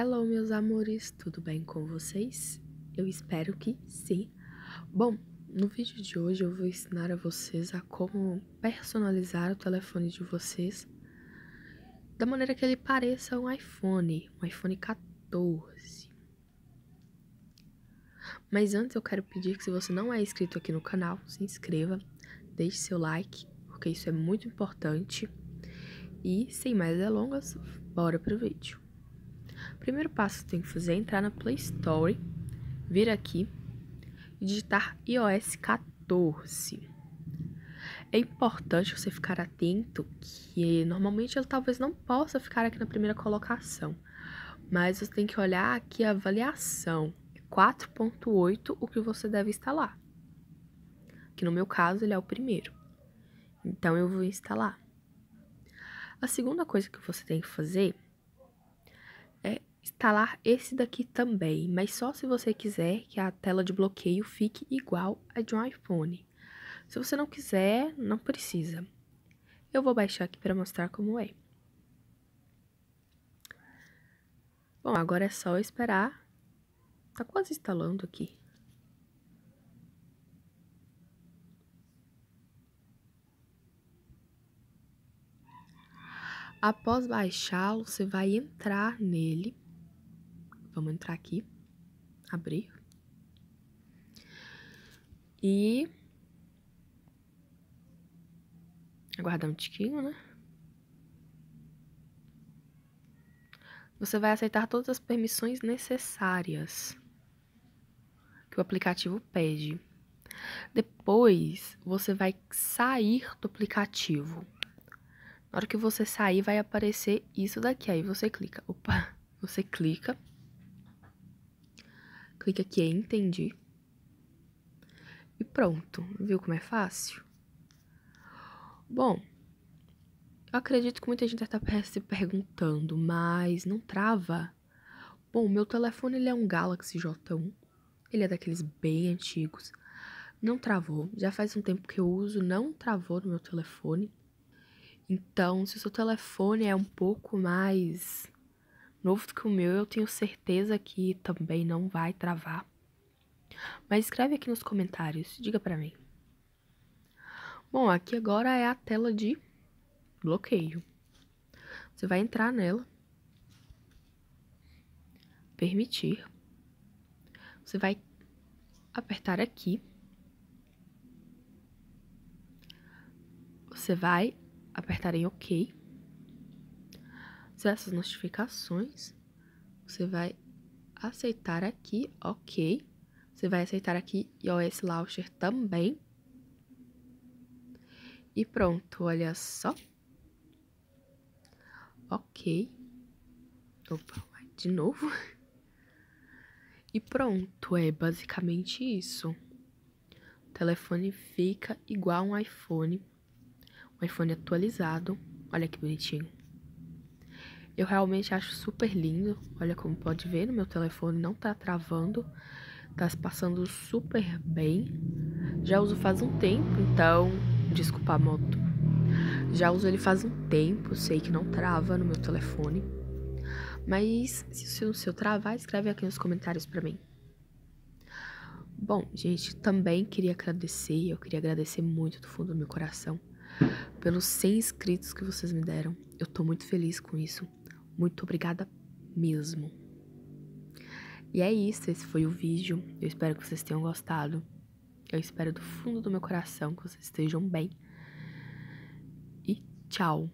Hello, meus amores, tudo bem com vocês? Eu espero que sim. Bom, no vídeo de hoje eu vou ensinar a vocês a como personalizar o telefone de vocês da maneira que ele pareça um iPhone, um iPhone 14. Mas antes eu quero pedir que se você não é inscrito aqui no canal, se inscreva, deixe seu like, porque isso é muito importante. E sem mais delongas, bora pro vídeo. O primeiro passo que tem que fazer é entrar na Play Store, vir aqui e digitar iOS 14. É importante você ficar atento que normalmente ele talvez não possa ficar aqui na primeira colocação, mas você tem que olhar aqui a avaliação. É 4.8 o que você deve instalar. Que no meu caso ele é o primeiro. Então eu vou instalar. A segunda coisa que você tem que fazer instalar esse daqui também, mas só se você quiser que a tela de bloqueio fique igual a de um iPhone. Se você não quiser, não precisa. Eu vou baixar aqui para mostrar como é. Bom, agora é só esperar. Tá quase instalando aqui. Após baixá-lo, você vai entrar nele Vamos entrar aqui, abrir. E aguardar um tiquinho, né? Você vai aceitar todas as permissões necessárias que o aplicativo pede. Depois, você vai sair do aplicativo. Na hora que você sair, vai aparecer isso daqui. Aí você clica. Opa, você clica clica aqui em entendi. E pronto, viu como é fácil? Bom, eu acredito que muita gente está se perguntando, mas não trava? Bom, meu telefone ele é um Galaxy J1, ele é daqueles bem antigos, não travou, já faz um tempo que eu uso, não travou no meu telefone. Então, se o seu telefone é um pouco mais novo do que o meu, eu tenho certeza que também não vai travar. Mas escreve aqui nos comentários, diga para mim. Bom, aqui agora é a tela de bloqueio. Você vai entrar nela, permitir, você vai apertar aqui, você vai apertar em OK essas notificações. Você vai aceitar aqui, ok. Você vai aceitar aqui iOS Launcher também. E pronto, olha só. Ok. Opa, de novo. E pronto, é basicamente isso. O telefone fica igual um iPhone. Um iPhone atualizado. Olha que bonitinho. Eu realmente acho super lindo. Olha como pode ver, no meu telefone não tá travando. Tá se passando super bem. Já uso faz um tempo, então... Desculpa a moto. Já uso ele faz um tempo, sei que não trava no meu telefone. Mas se o seu travar, escreve aqui nos comentários para mim. Bom, gente, também queria agradecer, eu queria agradecer muito do fundo do meu coração pelos 100 inscritos que vocês me deram. Eu tô muito feliz com isso. Muito obrigada mesmo. E é isso, esse foi o vídeo. Eu espero que vocês tenham gostado. Eu espero do fundo do meu coração que vocês estejam bem. E tchau.